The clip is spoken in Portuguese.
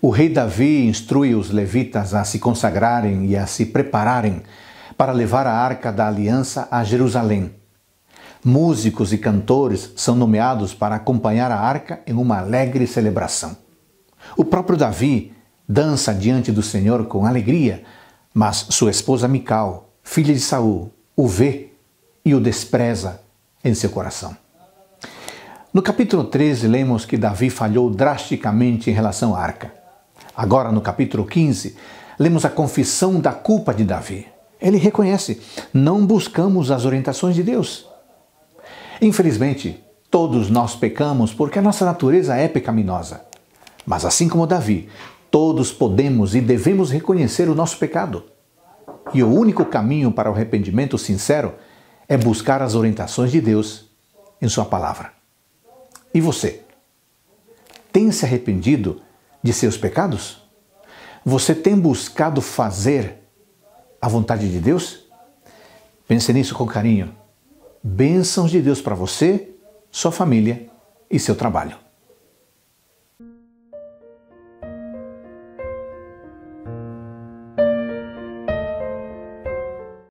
o rei Davi instrui os levitas a se consagrarem e a se prepararem para levar a arca da aliança a Jerusalém. Músicos e cantores são nomeados para acompanhar a arca em uma alegre celebração. O próprio Davi dança diante do Senhor com alegria, mas sua esposa Mical, filha de Saul, o vê e o despreza em seu coração. No capítulo 13, lemos que Davi falhou drasticamente em relação à arca. Agora, no capítulo 15, lemos a confissão da culpa de Davi. Ele reconhece: não buscamos as orientações de Deus. Infelizmente, todos nós pecamos porque a nossa natureza é pecaminosa. Mas assim como Davi, todos podemos e devemos reconhecer o nosso pecado. E o único caminho para o arrependimento sincero é buscar as orientações de Deus em Sua palavra. E você? Tem se arrependido de seus pecados? Você tem buscado fazer a vontade de Deus? Pense nisso com carinho. Bênçãos de Deus para você, sua família e seu trabalho.